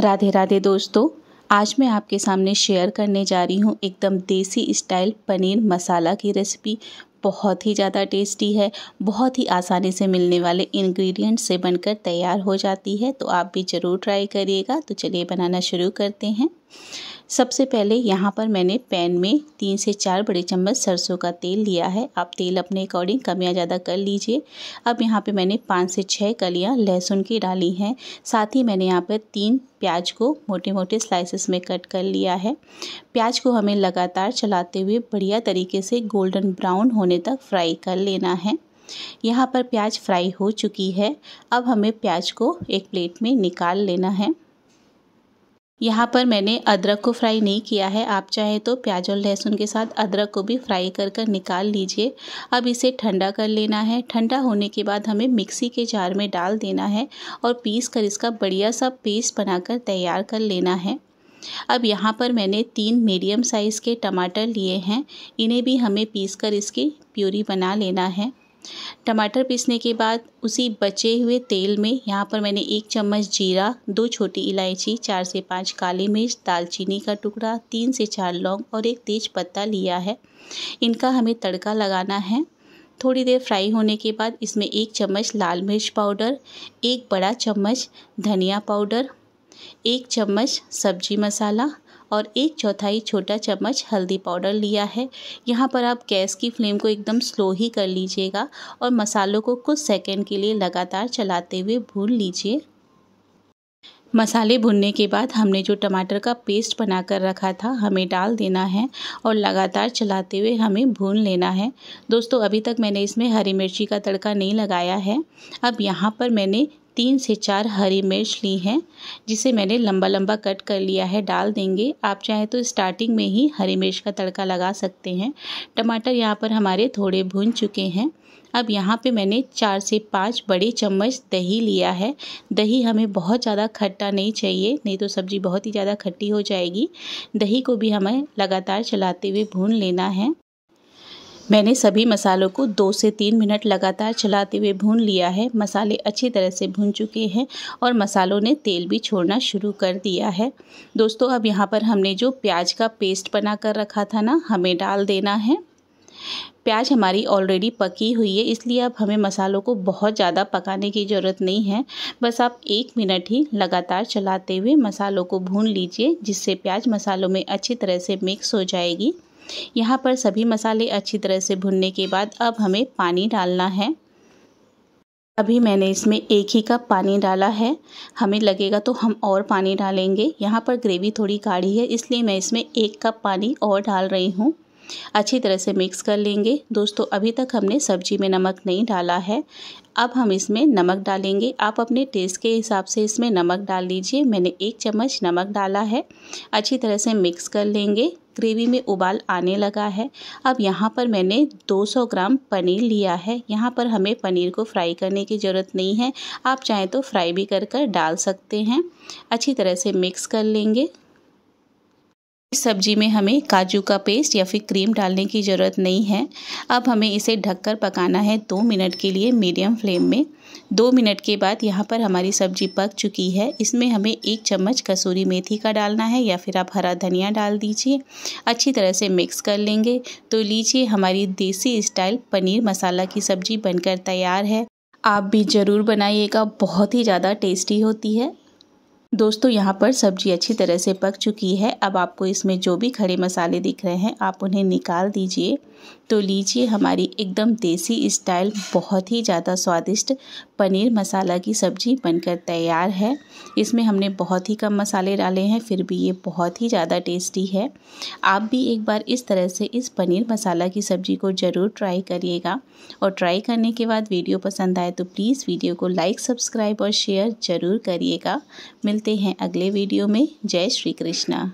राधे राधे दोस्तों आज मैं आपके सामने शेयर करने जा रही हूँ एकदम देसी स्टाइल पनीर मसाला की रेसिपी बहुत ही ज़्यादा टेस्टी है बहुत ही आसानी से मिलने वाले इंग्रेडिएंट्स से बनकर तैयार हो जाती है तो आप भी ज़रूर ट्राई करिएगा तो चलिए बनाना शुरू करते हैं सबसे पहले यहाँ पर मैंने पैन में तीन से चार बड़े चम्मच सरसों का तेल लिया है आप तेल अपने अकॉर्डिंग कम या ज़्यादा कर लीजिए अब यहाँ पे मैंने पाँच से छः कलियाँ लहसुन की डाली हैं साथ ही मैंने यहाँ पर तीन प्याज को मोटे मोटे स्लाइसेस में कट कर लिया है प्याज को हमें लगातार चलाते हुए बढ़िया तरीके से गोल्डन ब्राउन होने तक फ्राई कर लेना है यहाँ पर प्याज फ्राई हो चुकी है अब हमें प्याज को एक प्लेट में निकाल लेना है यहाँ पर मैंने अदरक को फ्राई नहीं किया है आप चाहे तो प्याज और लहसुन के साथ अदरक को भी फ्राई कर कर निकाल लीजिए अब इसे ठंडा कर लेना है ठंडा होने के बाद हमें मिक्सी के जार में डाल देना है और पीस कर इसका बढ़िया सा पेस्ट बनाकर तैयार कर लेना है अब यहाँ पर मैंने तीन मीडियम साइज़ के टमाटर लिए हैं इन्हें भी हमें पीस कर इसकी प्यूरी बना लेना है टमाटर पीसने के बाद उसी बचे हुए तेल में यहाँ पर मैंने एक चम्मच जीरा दो छोटी इलायची चार से पाँच काली मिर्च दालचीनी का टुकड़ा तीन से चार लौंग और एक तेज पत्ता लिया है इनका हमें तड़का लगाना है थोड़ी देर फ्राई होने के बाद इसमें एक चम्मच लाल मिर्च पाउडर एक बड़ा चम्मच धनिया पाउडर एक चम्मच सब्जी मसाला और एक चौथाई छोटा चम्मच हल्दी पाउडर लिया है यहाँ पर आप गैस की फ्लेम को एकदम स्लो ही कर लीजिएगा और मसालों को कुछ सेकंड के लिए लगातार चलाते हुए भून लीजिए मसाले भुनने के बाद हमने जो टमाटर का पेस्ट बनाकर रखा था हमें डाल देना है और लगातार चलाते हुए हमें भून लेना है दोस्तों अभी तक मैंने इसमें हरी मिर्ची का तड़का नहीं लगाया है अब यहाँ पर मैंने तीन से चार हरी मिर्च ली हैं जिसे मैंने लंबा लंबा कट कर लिया है डाल देंगे आप चाहे तो स्टार्टिंग में ही हरी मिर्च का तड़का लगा सकते हैं टमाटर यहाँ पर हमारे थोड़े भुन चुके हैं अब यहाँ पे मैंने चार से पाँच बड़े चम्मच दही लिया है दही हमें बहुत ज़्यादा खट्टा नहीं चाहिए नहीं तो सब्ज़ी बहुत ही ज़्यादा खट्टी हो जाएगी दही को भी हमें लगातार चलाते हुए भून लेना है मैंने सभी मसालों को दो से तीन मिनट लगातार चलाते हुए भून लिया है मसाले अच्छी तरह से भून चुके हैं और मसालों ने तेल भी छोड़ना शुरू कर दिया है दोस्तों अब यहाँ पर हमने जो प्याज का पेस्ट बना कर रखा था ना हमें डाल देना है प्याज हमारी ऑलरेडी पकी हुई है इसलिए अब हमें मसालों को बहुत ज़्यादा पकाने की ज़रूरत नहीं है बस आप एक मिनट ही लगातार चलाते हुए मसालों को भून लीजिए जिससे प्याज मसालों में अच्छी तरह से मिक्स हो जाएगी यहाँ पर सभी मसाले अच्छी तरह से भुनने के बाद अब हमें पानी डालना है अभी मैंने इसमें एक ही कप पानी डाला है हमें लगेगा तो हम और पानी डालेंगे यहाँ पर ग्रेवी थोड़ी गाढ़ी है इसलिए मैं इसमें एक कप पानी और डाल रही हूँ अच्छी तरह से मिक्स कर लेंगे दोस्तों अभी तक हमने सब्जी में नमक नहीं डाला है अब हम इसमें नमक डालेंगे आप अपने टेस्ट के हिसाब से इसमें नमक डाल लीजिए मैंने एक चम्मच नमक डाला है अच्छी तरह से मिक्स कर लेंगे ग्रेवी में उबाल आने लगा है अब यहाँ पर मैंने 200 ग्राम पनीर लिया है यहाँ पर हमें पनीर को फ्राई करने की ज़रूरत नहीं है आप चाहें तो फ्राई भी कर कर डाल सकते हैं अच्छी तरह से मिक्स कर लेंगे इस सब्जी में हमें काजू का पेस्ट या फिर क्रीम डालने की ज़रूरत नहीं है अब हमें इसे ढककर पकाना है दो मिनट के लिए मीडियम फ्लेम में दो मिनट के बाद यहाँ पर हमारी सब्जी पक चुकी है इसमें हमें एक चम्मच कसूरी मेथी का डालना है या फिर आप हरा धनिया डाल दीजिए अच्छी तरह से मिक्स कर लेंगे तो लीजिए हमारी देसी स्टाइल पनीर मसाला की सब्जी बनकर तैयार है आप भी ज़रूर बनाइएगा बहुत ही ज़्यादा टेस्टी होती है दोस्तों यहाँ पर सब्जी अच्छी तरह से पक चुकी है अब आपको इसमें जो भी खड़े मसाले दिख रहे हैं आप उन्हें निकाल दीजिए तो लीजिए हमारी एकदम देसी स्टाइल बहुत ही ज़्यादा स्वादिष्ट पनीर मसाला की सब्ज़ी बनकर तैयार है इसमें हमने बहुत ही कम मसाले डाले हैं फिर भी ये बहुत ही ज़्यादा टेस्टी है आप भी एक बार इस तरह से इस पनीर मसाला की सब्ज़ी को ज़रूर ट्राई करिएगा और ट्राई करने के बाद वीडियो पसंद आए तो प्लीज़ वीडियो को लाइक सब्सक्राइब और शेयर ज़रूर करिएगा मिलते मिलते हैं अगले वीडियो में जय श्री कृष्णा